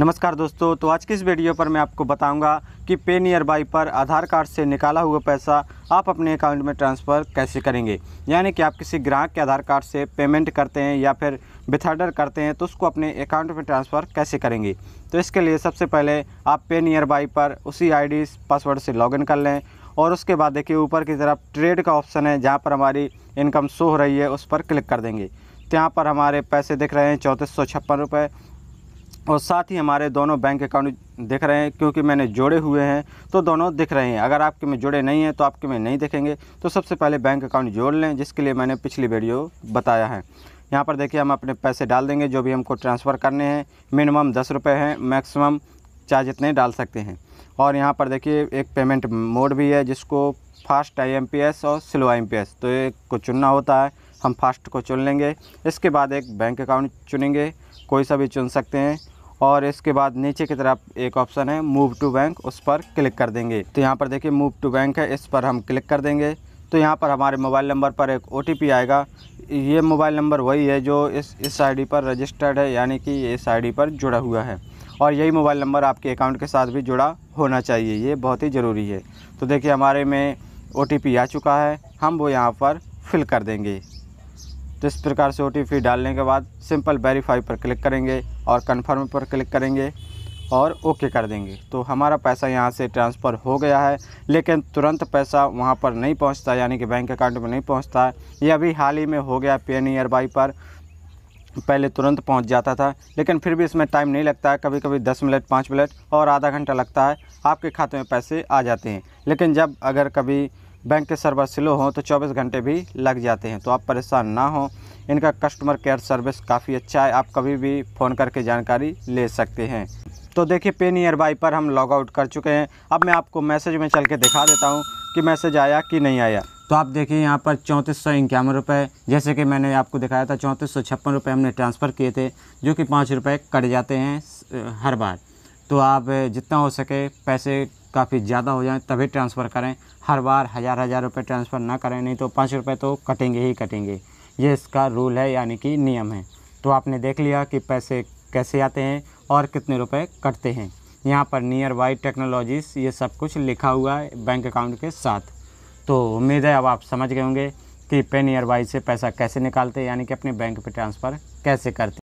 नमस्कार दोस्तों तो आज की इस वीडियो पर मैं आपको बताऊंगा कि पे नियर बाई पर आधार कार्ड से निकाला हुआ पैसा आप अपने अकाउंट में ट्रांसफ़र कैसे करेंगे यानी कि आप किसी ग्राहक के आधार कार्ड से पेमेंट करते हैं या फिर बिथर्डर करते हैं तो उसको अपने अकाउंट में ट्रांसफ़र कैसे करेंगे तो इसके लिए सबसे पहले आप पे नियर बाई पर उसी आई पासवर्ड से लॉगिन कर लें और उसके बाद देखिए ऊपर की तरफ ट्रेड का ऑप्शन है जहाँ पर हमारी इनकम शो हो रही है उस पर क्लिक कर देंगे तो यहाँ पर हमारे पैसे दिख रहे हैं चौंतीस सौ छप्पन और साथ ही हमारे दोनों बैंक अकाउंट दिख रहे हैं क्योंकि मैंने जोड़े हुए हैं तो दोनों दिख रहे हैं अगर आपके में जुड़े नहीं हैं तो आपके में नहीं दिखेंगे तो सबसे पहले बैंक अकाउंट जोड़ लें जिसके लिए मैंने पिछली वीडियो बताया है यहाँ पर देखिए हम अपने पैसे डाल देंगे जो भी हमको ट्रांसफ़र करने हैं मिनिमम दस रुपये हैं मैक्सिमम चार्ज इतने डाल सकते हैं और यहाँ पर देखिए एक पेमेंट मोड भी है जिसको फास्ट आई और स्लो आई तो एक को चुनना होता है हम फास्ट को चुन लेंगे इसके बाद एक बैंक अकाउंट चुनेंगे कोई सा भी चुन सकते हैं और इसके बाद नीचे की तरफ एक ऑप्शन है मूव टू बैंक उस पर क्लिक कर देंगे तो यहाँ पर देखिए मूव टू बैंक है इस पर हम क्लिक कर देंगे तो यहाँ पर हमारे मोबाइल नंबर पर एक ओ आएगा ये मोबाइल नंबर वही है जो इस इस आईडी पर रजिस्टर्ड है यानी कि इस आईडी पर जुड़ा हुआ है और यही मोबाइल नंबर आपके अकाउंट के साथ भी जुड़ा होना चाहिए ये बहुत ही ज़रूरी है तो देखिए हमारे में ओ आ चुका है हम वो यहाँ पर फिल कर देंगे तो इस प्रकार से ओ डालने के बाद सिंपल वेरीफाई पर क्लिक करेंगे और कन्फर्म पर क्लिक करेंगे और ओके कर देंगे तो हमारा पैसा यहाँ से ट्रांसफ़र हो गया है लेकिन तुरंत पैसा वहाँ पर नहीं पहुँचता यानी कि बैंक अकाउंट में नहीं पहुँचता ये अभी हाल ही में हो गया पे नियर बाई पर पहले तुरंत पहुँच जाता था लेकिन फिर भी इसमें टाइम नहीं लगता है कभी कभी दस मिनट पाँच मिनट और आधा घंटा लगता है आपके खाते में पैसे आ जाते हैं लेकिन जब अगर कभी बैंक के सर्वर स्लो हों तो 24 घंटे भी लग जाते हैं तो आप परेशान ना हों इनका कस्टमर केयर सर्विस काफ़ी अच्छा है आप कभी भी फ़ोन करके जानकारी ले सकते हैं तो देखिए पे नियर बाई पर हम लॉग आउट कर चुके हैं अब मैं आपको मैसेज में चल के दिखा देता हूँ कि मैसेज आया कि नहीं आया तो आप देखिए यहाँ पर चौंतीस सौ इक्यावन रुपये जैसे कि मैंने आपको दिखाया था चौंतीस सौ छप्पन रुपये हमने ट्रांसफ़र किए थे जो कि पाँच रुपये कट जाते हैं हर बार तो आप जितना हो सके पैसे काफ़ी ज़्यादा हो जाए तभी ट्रांसफ़र करें हर बार हज़ार हज़ार रुपये ट्रांसफ़र ना करें नहीं तो पाँच रुपये तो कटेंगे ही कटेंगे ये इसका रूल है यानी कि नियम है तो आपने देख लिया कि पैसे कैसे आते हैं और कितने रुपए कटते हैं यहाँ पर नियर बाई टेक्नोलॉजीज़ ये सब कुछ लिखा हुआ है बैंक अकाउंट के साथ तो उम्मीद है अब आप समझ गए होंगे कि पे नियर बाई से पैसा कैसे निकालते हैं यानी कि अपने बैंक पे ट्रांसफ़र कैसे करते